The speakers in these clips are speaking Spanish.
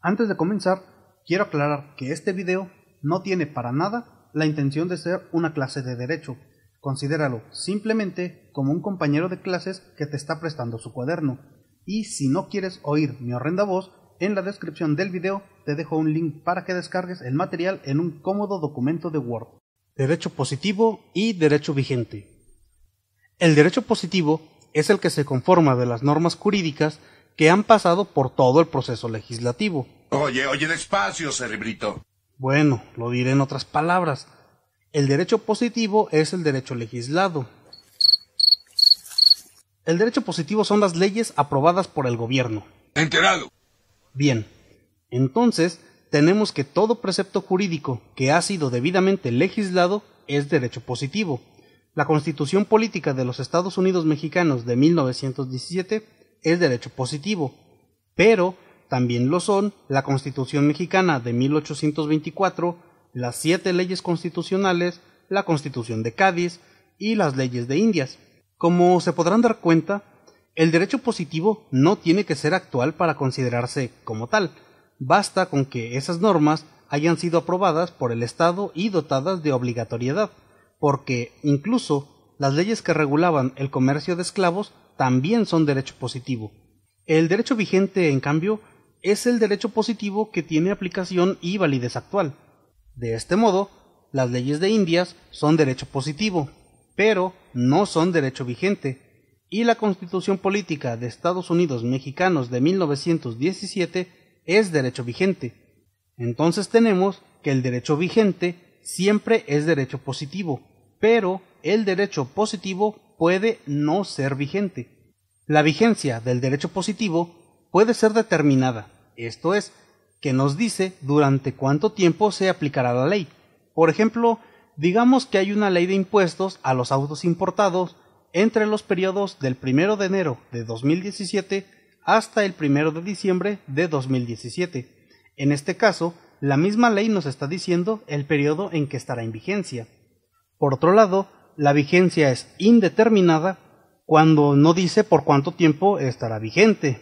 Antes de comenzar, quiero aclarar que este video no tiene para nada la intención de ser una clase de derecho. Considéralo simplemente como un compañero de clases que te está prestando su cuaderno. Y si no quieres oír mi horrenda voz, en la descripción del video te dejo un link para que descargues el material en un cómodo documento de Word. Derecho positivo y derecho vigente. El derecho positivo es el que se conforma de las normas jurídicas que han pasado por todo el proceso legislativo. Oye, oye, despacio, cerebrito. Bueno, lo diré en otras palabras. El derecho positivo es el derecho legislado. El derecho positivo son las leyes aprobadas por el gobierno. Enterado. Bien. Entonces, tenemos que todo precepto jurídico que ha sido debidamente legislado es derecho positivo. La Constitución Política de los Estados Unidos Mexicanos de 1917 el derecho positivo, pero también lo son la Constitución mexicana de 1824, las siete leyes constitucionales, la Constitución de Cádiz y las leyes de Indias. Como se podrán dar cuenta, el derecho positivo no tiene que ser actual para considerarse como tal, basta con que esas normas hayan sido aprobadas por el Estado y dotadas de obligatoriedad, porque incluso las leyes que regulaban el comercio de esclavos también son derecho positivo. El derecho vigente, en cambio, es el derecho positivo que tiene aplicación y validez actual. De este modo, las leyes de Indias son derecho positivo, pero no son derecho vigente, y la Constitución Política de Estados Unidos Mexicanos de 1917 es derecho vigente. Entonces tenemos que el derecho vigente siempre es derecho positivo, pero el derecho positivo puede no ser vigente. La vigencia del derecho positivo puede ser determinada, esto es, que nos dice durante cuánto tiempo se aplicará la ley. Por ejemplo, digamos que hay una ley de impuestos a los autos importados entre los periodos del 1 de enero de 2017 hasta el 1 de diciembre de 2017. En este caso, la misma ley nos está diciendo el periodo en que estará en vigencia. Por otro lado, la vigencia es indeterminada cuando no dice por cuánto tiempo estará vigente,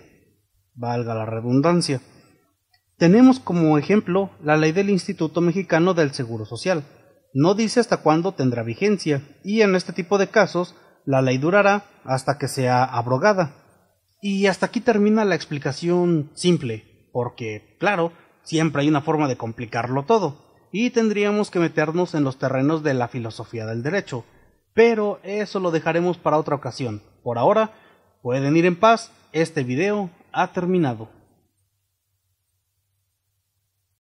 valga la redundancia. Tenemos como ejemplo la ley del Instituto Mexicano del Seguro Social. No dice hasta cuándo tendrá vigencia y en este tipo de casos la ley durará hasta que sea abrogada. Y hasta aquí termina la explicación simple, porque, claro, siempre hay una forma de complicarlo todo, y tendríamos que meternos en los terrenos de la filosofía del derecho, pero eso lo dejaremos para otra ocasión. Por ahora, pueden ir en paz, este video ha terminado.